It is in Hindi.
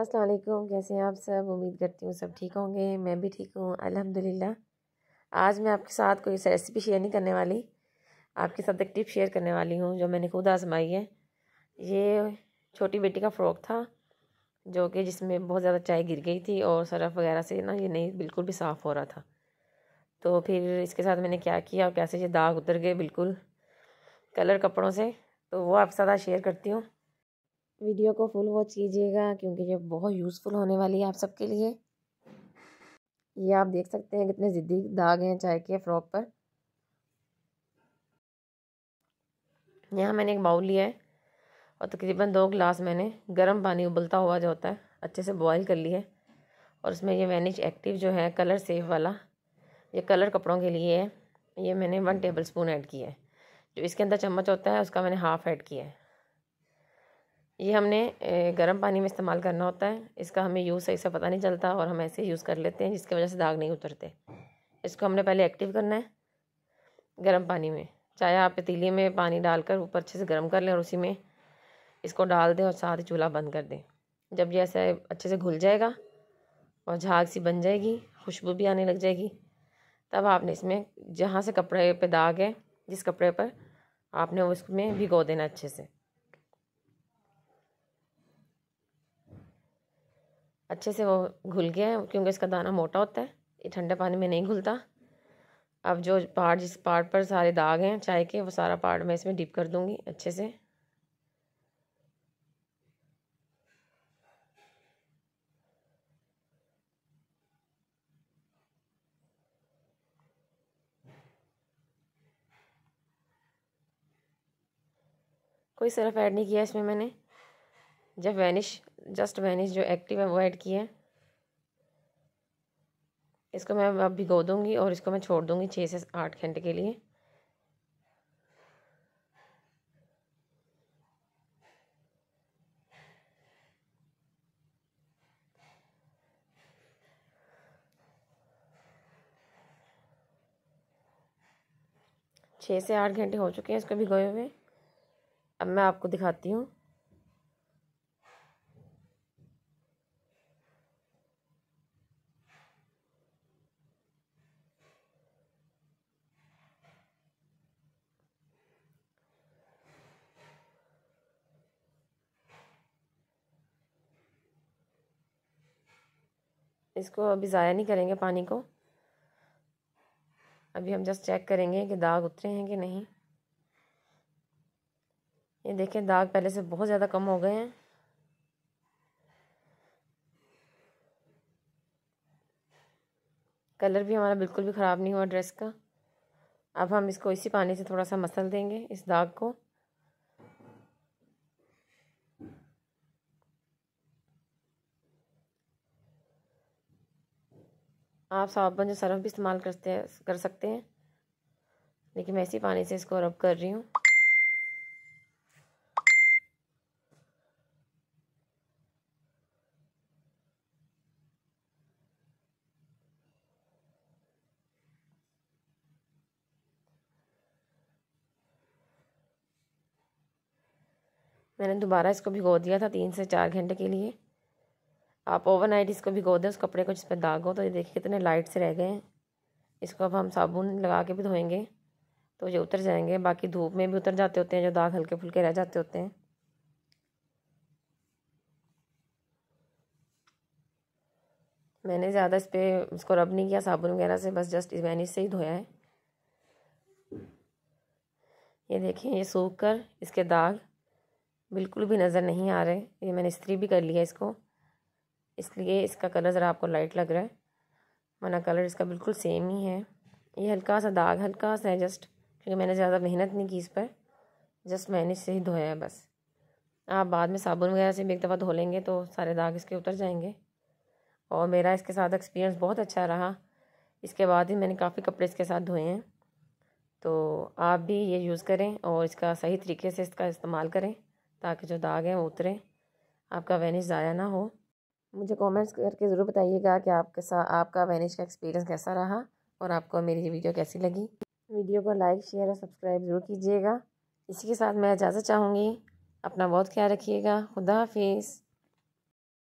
अस्सलाम वालेकुम कैसे हैं आप सब उम्मीद करती हूँ सब ठीक होंगे मैं भी ठीक हूँ अल्हम्दुलिल्लाह आज मैं आपके साथ कोई रेसिपी शेयर नहीं करने वाली आपके साथ एक टिप शेयर करने वाली हूँ जो मैंने खुद आजमाई है ये छोटी बेटी का फ़्रॉक था जो कि जिसमें बहुत ज़्यादा चाय गिर गई थी और सरफ वगैरह से ना ये नहीं बिल्कुल भी साफ़ हो रहा था तो फिर इसके साथ मैंने क्या किया और कैसे ये दाग उतर गए बिल्कुल कलर कपड़ों से तो वो आपके साथ शेयर करती हूँ वीडियो को फुल वॉच कीजिएगा क्योंकि ये बहुत यूज़फुल होने वाली है आप सबके लिए ये आप देख सकते हैं कितने ज़िद्दी दाग हैं चाय के फ्रॉक पर यहाँ मैंने एक बाउल लिया है और तकरीबन दो ग्लास मैंने गर्म पानी उबलता हुआ जो होता है अच्छे से बॉयल कर लिया है और उसमें ये वैनिज एक्टिव जो है कलर सेफ वाला ये कलर कपड़ों के लिए है ये मैंने वन टेबल स्पून ऐड किया है जो इसके अंदर चम्मच होता है उसका मैंने हाफ़ ऐड किया है ये हमने गर्म पानी में इस्तेमाल करना होता है इसका हमें यूज़ सही से पता नहीं चलता और हम ऐसे यूज़ कर लेते हैं जिसकी वजह से दाग नहीं उतरते इसको हमने पहले एक्टिव करना है गर्म पानी में चाहे आप पतीली में पानी डालकर ऊपर अच्छे से गर्म कर लें और उसी में इसको डाल दें और साथ ही चूल्हा बंद कर दें जब ये ऐसे अच्छे से घुल जाएगा और झाग सी बन जाएगी खुशबू भी आने लग जाएगी तब आपने इसमें जहाँ से कपड़े पे दाग है जिस कपड़े पर आपने उसमें भिगो देना अच्छे से अच्छे से वो घुल गया है क्योंकि इसका दाना मोटा होता है ये ठंडे पानी में नहीं घुलता अब जो पार्ट जिस पार्ट पर सारे दाग हैं चाय के वो सारा पार्ट मैं इसमें डिप कर दूँगी अच्छे से कोई सरफ ऐड नहीं किया इसमें मैंने जब वैनिश जस्ट मैंने जो एक्टिव है वो ऐड किया है इसको मैं अब भिगो दूँगी और इसको मैं छोड़ दूँगी छः से आठ घंटे के लिए छः से आठ घंटे हो चुके हैं इसको भिगोए हुए अब मैं आपको दिखाती हूँ इसको अभी ज़ाया नहीं करेंगे पानी को अभी हम जस्ट चेक करेंगे कि दाग उतरे हैं कि नहीं ये देखें दाग पहले से बहुत ज़्यादा कम हो गए हैं कलर भी हमारा बिल्कुल भी ख़राब नहीं हुआ ड्रेस का अब हम इसको इसी पानी से थोड़ा सा मसल देंगे इस दाग को आप साबुन या सरफ भी इस्तेमाल करते हैं कर सकते हैं लेकिन मैं इसी पानी से इसको रब कर रही हूँ मैंने दोबारा इसको भिगो दिया था तीन से चार घंटे के लिए आप ओवरनाइट इसको भिगो दें उस कपड़े को जिस पर दाग हो तो ये देखिए कितने लाइट से रह गए हैं इसको अब हम साबुन लगा के भी धोएंगे तो ये उतर जाएंगे बाकी धूप में भी उतर जाते होते हैं जो दाग हल्के फुल्के रह जाते होते हैं मैंने ज़्यादा इस पर इसको रब नहीं किया साबुन वगैरह से बस जस्ट मैंने इससे ही धोया है ये देखिए ये सूख कर इसके दाग बिल्कुल भी नज़र नहीं आ रहे ये मैंने इस्त्री भी कर लिया इसको इसलिए इसका कलर ज़रा आपको लाइट लग रहा है वरना कलर इसका बिल्कुल सेम ही है ये हल्का सा दाग हल्का सा है जस्ट क्योंकि मैंने ज़्यादा मेहनत नहीं की इस पर जस्ट मैंने से ही धोया है बस आप बाद में साबुन वगैरह से भी एक दफ़ा धो लेंगे तो सारे दाग इसके उतर जाएंगे और मेरा इसके साथ एक्सपीरियंस बहुत अच्छा रहा इसके बाद ही मैंने काफ़ी कपड़े इसके साथ धोए हैं तो आप भी ये यूज़ करें और इसका सही तरीके से इसका इस्तेमाल करें ताकि जो दाग हैं वो उतरें आपका वैनिश ज़ाया ना हो मुझे कमेंट्स करके ज़रूर बताइएगा कि आपके साथ आपका वैनिश का एक्सपीरियंस कैसा रहा और आपको मेरी वीडियो कैसी लगी वीडियो को लाइक शेयर और सब्सक्राइब ज़रूर कीजिएगा इसी के साथ मैं इजाज़त चाहूँगी अपना बहुत ख्याल रखिएगा खुदा हाफिज़